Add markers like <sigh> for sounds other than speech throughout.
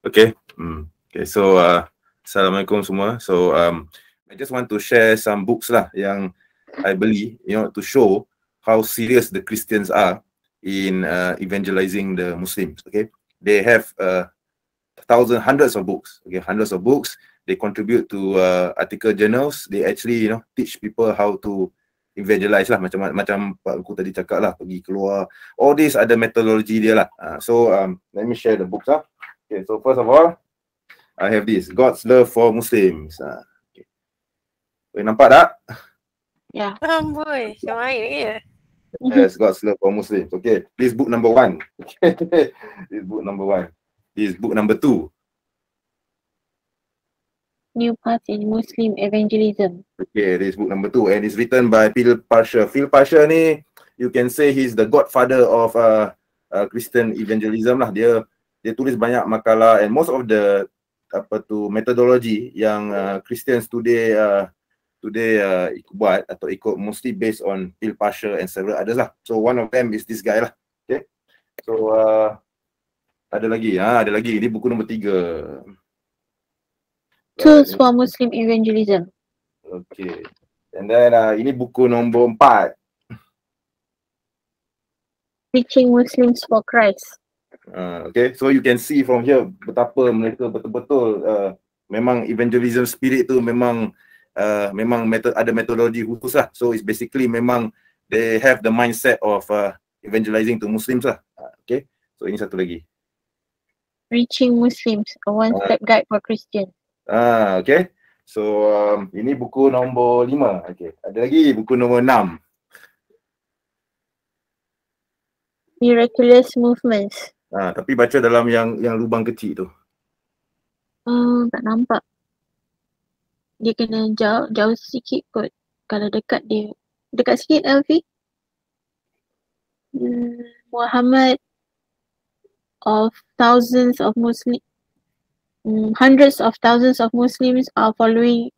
Okay. Hmm. Okay. So, uh, assalamualaikum semua. So, um, I just want to share some books lah yang I beli, you know, to show how serious the Christians are in uh, evangelizing the Muslims. Okay. They have uh, thousands, hundreds of books. Okay, hundreds of books. They contribute to uh, article journals. They actually, you know, teach people how to evangelize lah macam macam Pak Ruku tadi cakap lah pergi keluar all this ada methodology dia lah uh, so um, let me share the books lah Okay, so first of all, I have this God's love for Muslims. Ah, okay. Boleh nampak tak? Ya. Yeah. Amboi, sama air ke? Eh. Yes, God's love for Muslims. Okay, this book number one. Okay, this <laughs> book number one. This book number two. New Path in Muslim Evangelism. Okay, this book number two and it's written by Phil Pasha. Phil Pasha ni, you can say he's the godfather of uh, uh, Christian evangelism lah. Dia dia tulis banyak makalah and most of the apa tu methodology yang uh, Christians today uh, today uh, buat atau ikut mostly based on Phil Pasher and several others lah. So one of them is this guy lah. Okay. So uh, ada lagi. Ha, ada lagi. Ini buku nombor tiga. Tools for Muslim Evangelism. Okay. And then uh, ini buku nombor empat. Teaching Muslims for Christ. Ah, okay so you can see from here betapa mereka betul-betul uh, memang evangelism spirit tu memang uh, memang metod, ada metodologi khusus lah so it's basically memang they have the mindset of uh, evangelizing to muslims lah okay so ini satu lagi reaching muslims a one step uh, guide for christian ah uh, okay so um, ini buku nombor lima okay ada lagi buku nombor enam miraculous movements Ha, tapi baca dalam yang yang lubang kecil tu. Hmm, tak nampak. Dia kena jauh, jauh sikit kot. Kalau dekat dia. Dekat sikit Elvi. Hmm, Muhammad of thousands of Muslim hmm, hundreds of thousands of Muslims are following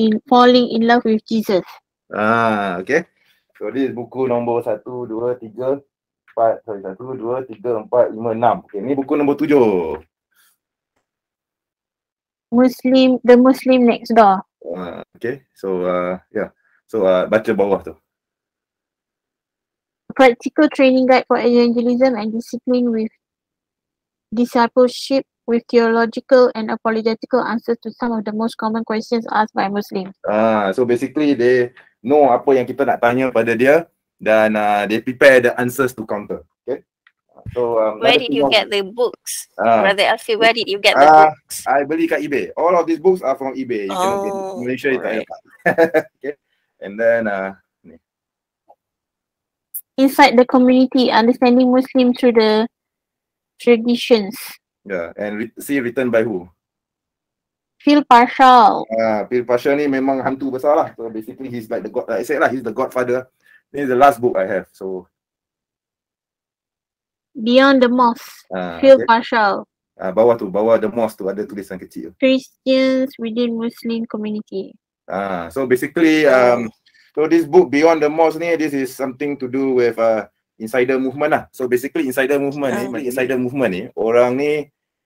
in falling in love with Jesus. Ah, okay. So this buku nombor satu, dua, tiga, empat, sorry, satu, dua, tiga, empat, lima, enam. Okay, ni buku nombor tujuh. Muslim, The Muslim Next Door. Uh, ah, okay, so uh, ah, yeah. So uh, baca bawah tu. Practical Training Guide for Evangelism and Discipline with Discipleship with Theological and Apologetical Answers to Some of the Most Common Questions Asked by Muslims. Ah, uh, so basically they know apa yang kita nak tanya pada dia dan uh, they prepare the answers to counter. Okay. So um, where did you get the books, uh, ah. Brother Alfie? Where did you get the uh, books? I beli kat eBay. All of these books are from eBay. You oh, Malaysia right. <laughs> okay. And then uh, inside the community, understanding Muslim through the traditions. Yeah, and re- see written by who? Phil Parshall. Ah, uh, Phil Parshall ni memang hantu besar lah. So basically he's like the god. Like I said lah, he's the godfather This is the last book I have. So Beyond the Moss, uh, Phil yeah. Marshall. Uh, bawah tu, bawah the mosque tu ada tulisan kecil. Christians within Muslim community. Ah, uh, so basically, um, so this book Beyond the Mosque ni, this is something to do with uh, insider movement lah. So basically, insider movement ni, oh, insider yeah. movement ni, orang ni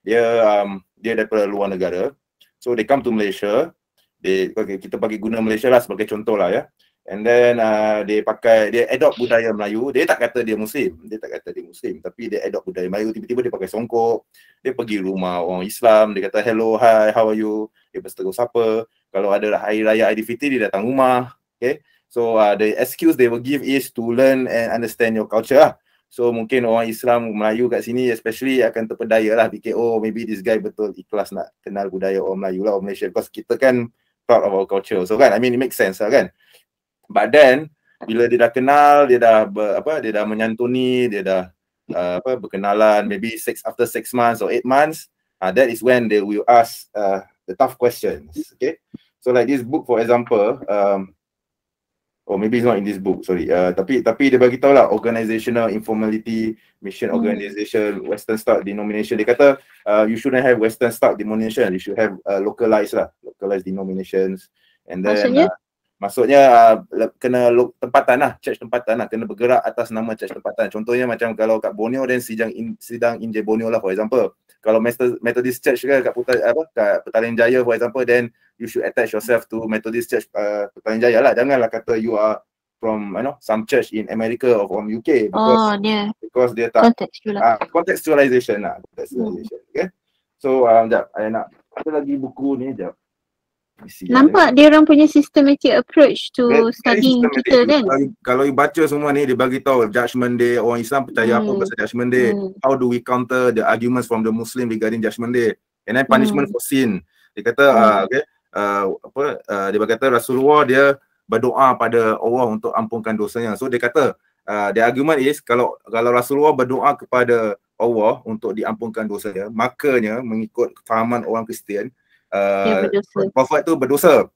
dia um, dia daripada luar negara. So they come to Malaysia. They, okay, kita bagi guna Malaysia lah sebagai contoh lah ya. And then uh, dia pakai, dia adopt budaya Melayu. Dia tak kata dia Muslim. Dia tak kata dia Muslim. Tapi dia adopt budaya Melayu. Tiba-tiba dia pakai songkok. Dia pergi rumah orang Islam. Dia kata, hello, hi, how are you? Dia berseteru siapa. Kalau ada hari raya IDVT, dia datang rumah. Okay. So uh, the excuse they will give is to learn and understand your culture lah. So mungkin orang Islam Melayu kat sini especially akan terpedaya lah. Fikir, oh maybe this guy betul ikhlas nak kenal budaya orang Melayu lah, orang Malaysia. Because kita kan proud of our culture. So kan, I mean it makes sense lah kan. But then bila dia dah kenal, dia dah ber, apa dia dah menyantuni, dia dah uh, apa berkenalan maybe six after six months or eight months, uh, that is when they will ask uh, the tough questions, okay? So like this book for example, um Oh, maybe it's not in this book. Sorry. Uh, tapi tapi dia bagi tahu lah organisational informality, mission hmm. organization, hmm. western start denomination. Dia kata uh, you shouldn't have western start denomination. You should have uh, localized lah, localised denominations. And then Maksudnya? Uh, Maksudnya uh, kena look, tempatan lah, church tempatan lah, kena bergerak atas nama church tempatan. Contohnya macam kalau kat Borneo dan sidang in, sidang in Borneo lah for example. Kalau Methodist Church ke kat, Putar, apa, kat Petaling Jaya for example, then you should attach yourself to Methodist Church uh, Petaling Jaya lah. Janganlah kata you are from you know some church in America or from UK because oh, yeah. because dia tak contextualization lah. Uh, contextualization lah. Contextualization, hmm. Okay. So um, jap, saya nak ada lagi buku ni jap. Nampak dia orang punya systematic approach to studying kita kan? Kalau you baca semua ni dia bagi tahu judgement dia orang Islam percaya hmm. apa pasal judgement dia. Hmm. How do we counter the arguments from the Muslim regarding judgement day? And then punishment hmm. for sin. Dia kata hmm. uh, okay, uh, apa uh, dia berkata Rasulullah dia berdoa pada Allah untuk ampunkan dosanya. So dia kata uh, the argument is kalau kalau Rasulullah berdoa kepada Allah untuk diampunkan dosanya, makanya mengikut fahaman orang Kristian, uh, ya, eh, prophet tu berdosa.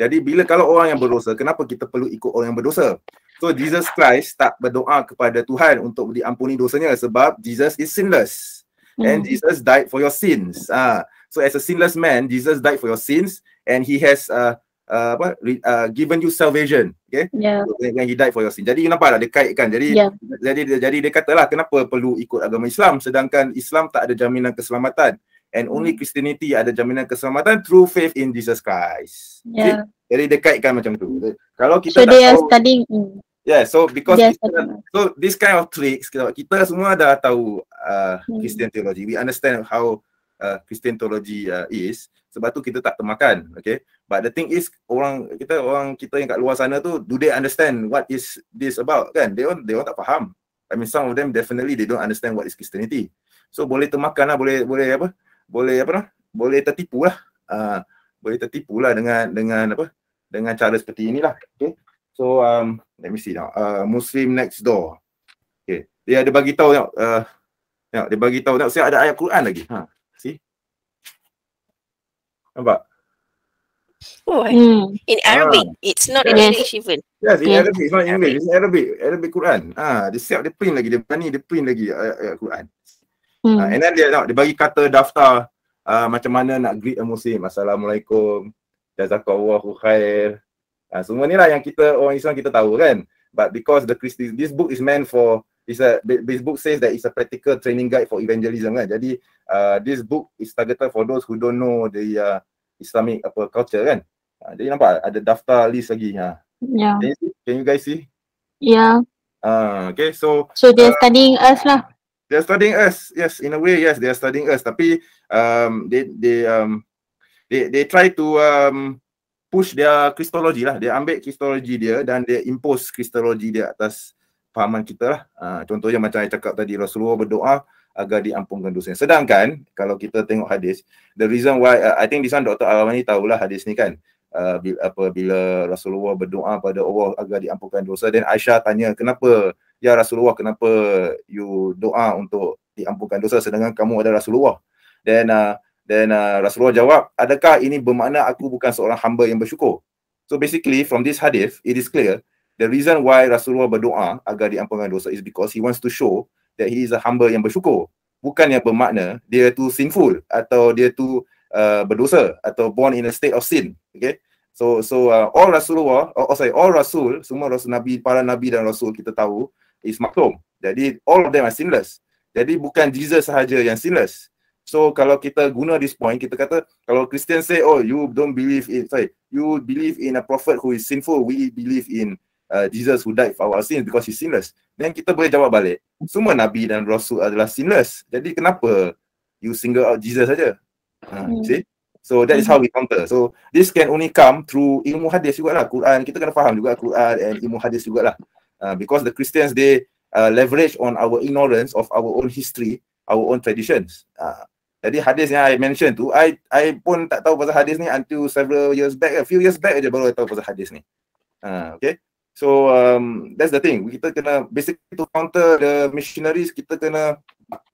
Jadi bila kalau orang yang berdosa, kenapa kita perlu ikut orang yang berdosa? So Jesus Christ tak berdoa kepada Tuhan untuk diampuni dosanya sebab Jesus is sinless. hmm And Jesus died for your sins. Uh, so as a sinless man, Jesus died for your sins and he has uh, Uh, apa uh, given you salvation okay yeah. Ya. when he died for your sin jadi kenapa lah dia kaitkan jadi yeah. jadi jadi dia katalah kenapa perlu ikut agama Islam sedangkan Islam tak ada jaminan keselamatan and only hmm. Christianity ada jaminan keselamatan through faith in Jesus Christ. Yeah. Jadi, jadi dia macam tu. Kalau kita so tak tahu. Studying. Yeah, so because kita, so this kind of tricks kita semua dah tahu uh, hmm. Christian hmm. theology. We understand how uh, Christian theology uh, is. Sebab tu kita tak termakan, okay? But the thing is orang kita orang kita yang kat luar sana tu do they understand what is this about kan? They don't they don't tak faham. I mean some of them definitely they don't understand what is Christianity. So boleh termakan lah, boleh boleh apa? boleh apa lah, boleh tertipu lah. Uh, boleh tertipu lah dengan dengan apa dengan cara seperti inilah. Okay. So um, let me see now. Uh, Muslim next door. Okay. Dia ada bagi tahu tengok. Uh, tengok dia bagi tahu tengok saya ada ayat Quran lagi. Ha. See? Nampak? Oh, eh. hmm. in Arabic, ah. it's not in English even. Yes, in Arabic, it's not in English. It's Arabic, Arabic Quran. Ah, dia siap, dia print lagi, dia berani, dia print lagi ayat, ayat Quran. Hmm. Uh, and then dia tengok, dia bagi kata daftar uh, macam mana nak greet a Muslim. Assalamualaikum. Jazakallahu khair. Uh, semua ni lah yang kita orang Islam kita tahu kan. But because the Christian, this book is meant for, it's a, this book says that it's a practical training guide for evangelism kan. Jadi uh, this book is targeted for those who don't know the uh, Islamic apa culture kan. Uh, jadi nampak ada daftar list lagi. Ha. Yeah. Can, you, can you guys see? Yeah. Ya. Uh, okay so. So they're uh, studying us lah they are studying us. Yes, in a way, yes, they are studying us. Tapi um, they they um, they they try to um, push their Christology lah. They ambil Christology dia dan they impose Christology dia atas pahaman kita lah. Uh, contohnya macam saya cakap tadi, Rasulullah berdoa agar diampunkan dosa. Sedangkan kalau kita tengok hadis, the reason why uh, I think this one Dr. Alwani tahulah hadis ni kan. Uh, apa, bila Rasulullah berdoa pada Allah agar diampunkan dosa dan Aisyah tanya kenapa Ya Rasulullah kenapa you doa untuk diampunkan dosa sedangkan kamu adalah Rasulullah Then uh, then uh, Rasulullah jawab adakah ini bermakna aku bukan seorang hamba yang bersyukur So basically from this hadith it is clear The reason why Rasulullah berdoa agar diampunkan dosa is because he wants to show That he is a hamba yang bersyukur Bukan yang bermakna dia tu sinful atau dia tu uh, berdosa atau born in a state of sin Okay So so uh, all Rasulullah, oh, oh sorry all Rasul, semua Rasul Nabi, para Nabi dan Rasul kita tahu is maklum. Jadi all of them are sinless. Jadi bukan Jesus sahaja yang sinless. So kalau kita guna this point, kita kata kalau Christian say, oh you don't believe in, sorry, you believe in a prophet who is sinful, we believe in uh, Jesus who died for our sins because he's sinless. Then kita boleh jawab balik, semua Nabi dan Rasul adalah sinless. Jadi kenapa you single out Jesus saja? Ha, hmm. See? So that is how we counter. So this can only come through ilmu hadis juga lah. Quran, kita kena faham juga Quran and ilmu hadis juga lah. Uh, because the Christians they uh, leverage on our ignorance of our own history, our own traditions. Uh, jadi hadis yang I mention tu, I I pun tak tahu pasal hadis ni until several years back, a few years back aja baru I tahu pasal hadis ni. Uh, okay. So um, that's the thing. Kita kena basically to counter the missionaries, kita kena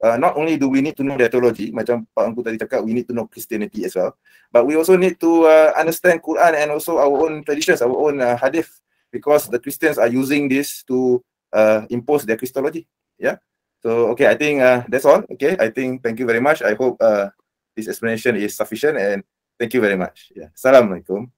uh, not only do we need to know the theology, macam Pak Angku tadi cakap, we need to know Christianity as well. But we also need to uh, understand Quran and also our own traditions, our own uh, hadith because the Christians are using this to uh, impose their Christology. Yeah. So okay, I think uh, that's all. Okay, I think thank you very much. I hope uh, this explanation is sufficient and thank you very much. Yeah. Assalamualaikum.